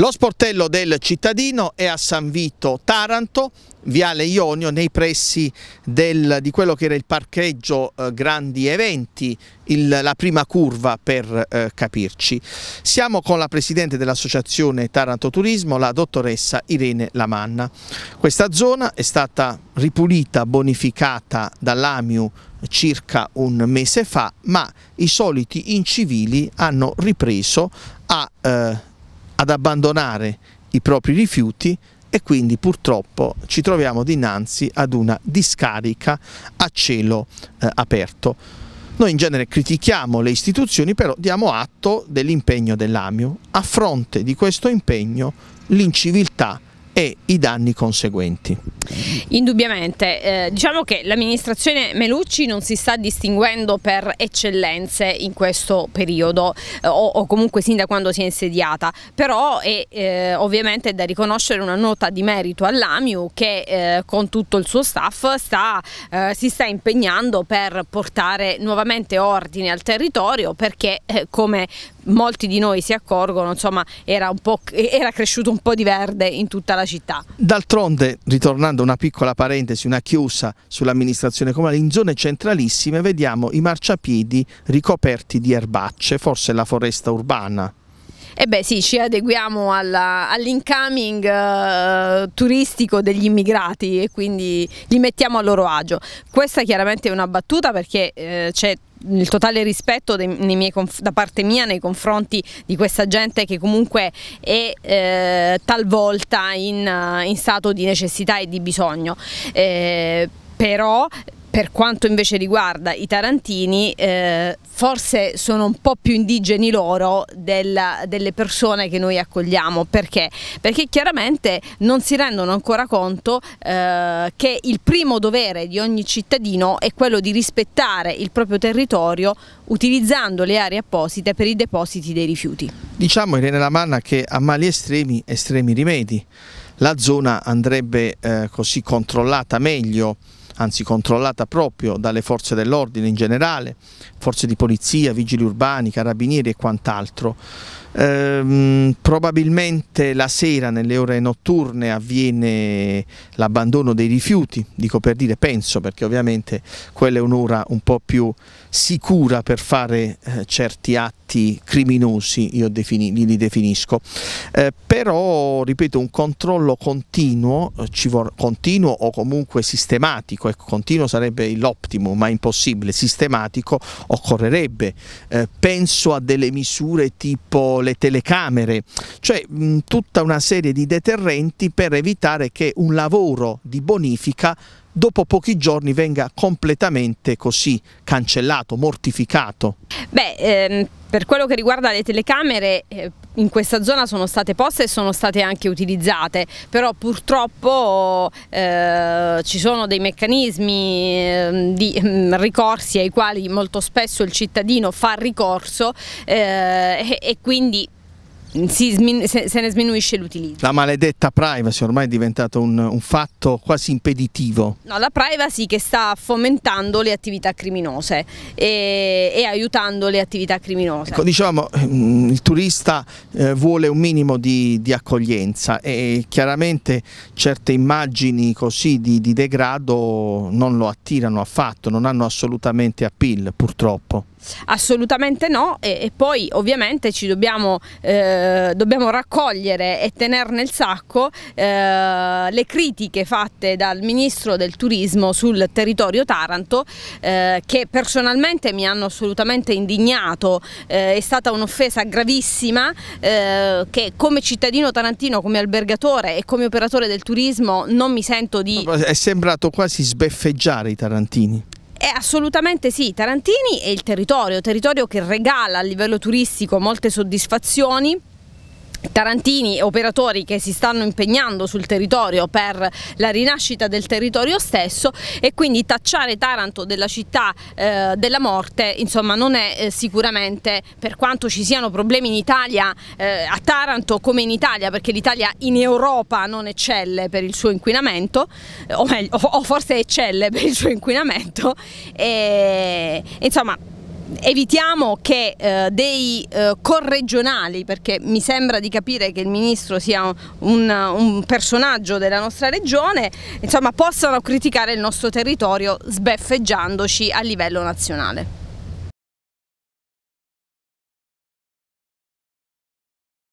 Lo sportello del cittadino è a San Vito Taranto, Viale Ionio, nei pressi del, di quello che era il parcheggio eh, Grandi Eventi, il, la prima curva per eh, capirci. Siamo con la Presidente dell'Associazione Taranto Turismo, la dottoressa Irene Lamanna. Questa zona è stata ripulita, bonificata dall'AMIU circa un mese fa, ma i soliti incivili hanno ripreso a eh, ad abbandonare i propri rifiuti e quindi purtroppo ci troviamo dinanzi ad una discarica a cielo eh, aperto. Noi in genere critichiamo le istituzioni, però diamo atto dell'impegno dell'AMIU. A fronte di questo impegno l'inciviltà e i danni conseguenti. Indubbiamente, eh, diciamo che l'amministrazione Melucci non si sta distinguendo per eccellenze in questo periodo eh, o, o, comunque sin da quando si è insediata, però è eh, ovviamente da riconoscere una nota di merito all'AMIU che eh, con tutto il suo staff sta, eh, si sta impegnando per portare nuovamente ordine al territorio perché eh, come, molti di noi si accorgono, insomma era, era cresciuto un po' di verde in tutta la città. D'altronde, ritornando a una piccola parentesi, una chiusa sull'amministrazione comunale, in zone centralissime vediamo i marciapiedi ricoperti di erbacce, forse la foresta urbana. E beh sì, ci adeguiamo all'incoming uh, turistico degli immigrati e quindi li mettiamo a loro agio. Questa chiaramente è una battuta perché eh, c'è il totale rispetto miei, da parte mia nei confronti di questa gente che comunque è eh, talvolta in, in, stato di necessità e di bisogno. Eh, però per quanto invece riguarda i tarantini, eh, forse sono un po' più indigeni loro della, delle persone che noi accogliamo. Perché? Perché chiaramente non si rendono ancora conto eh, che il primo dovere di ogni cittadino è quello di rispettare il proprio territorio utilizzando le aree apposite per i depositi dei rifiuti. Diciamo Irene Lamanna che a mali estremi, estremi rimedi. La zona andrebbe eh, così controllata meglio anzi controllata proprio dalle forze dell'ordine in generale, forze di polizia, vigili urbani, carabinieri e quant'altro. Ehm, probabilmente la sera nelle ore notturne avviene l'abbandono dei rifiuti, dico per dire penso perché ovviamente quella è un'ora un po' più sicura per fare eh, certi atti atti criminosi, io defini, li definisco, eh, però ripeto un controllo continuo, eh, continuo o comunque sistematico, ecco, continuo sarebbe l'optimo ma impossibile, sistematico occorrerebbe, eh, penso a delle misure tipo le telecamere, cioè mh, tutta una serie di deterrenti per evitare che un lavoro di bonifica dopo pochi giorni venga completamente così cancellato, mortificato? Beh, ehm, per quello che riguarda le telecamere eh, in questa zona sono state poste e sono state anche utilizzate, però purtroppo eh, ci sono dei meccanismi eh, di ehm, ricorsi ai quali molto spesso il cittadino fa ricorso eh, e, e quindi se, ne sminuisce l'utilizzo. La maledetta privacy ormai è diventata un, un, fatto quasi impeditivo. No, la privacy che sta fomentando le attività criminose e, e aiutando le attività criminose. Ecco, diciamo, ehm, il turista eh, vuole un minimo di, di, accoglienza e chiaramente certe immagini così di, di degrado non lo attirano affatto, non hanno assolutamente appeal purtroppo. Assolutamente no e, e, poi ovviamente ci dobbiamo, eh, dobbiamo raccogliere e tenere nel sacco eh, le critiche fatte dal Ministro del Turismo sul territorio Taranto eh, che personalmente mi hanno assolutamente indignato, eh, è stata un'offesa gravissima eh, che come cittadino tarantino, come albergatore e come operatore del turismo non mi sento di... È sembrato quasi sbeffeggiare i tarantini. Eh, assolutamente sì, Tarantini è il territorio, territorio che regala a livello turistico molte soddisfazioni tarantini, operatori che si stanno impegnando sul territorio per la rinascita del territorio stesso e quindi tacciare Taranto della città eh, della morte insomma non è eh, sicuramente per quanto ci siano problemi in Italia eh, a Taranto come in Italia perché l'Italia in Europa non eccelle per il suo inquinamento eh, o meglio o forse eccelle per il suo inquinamento e, insomma evitiamo che eh, dei eh, corregionali, perché mi sembra di capire che il Ministro sia un, un, personaggio della nostra regione, insomma possano criticare il nostro territorio sbeffeggiandoci a livello nazionale.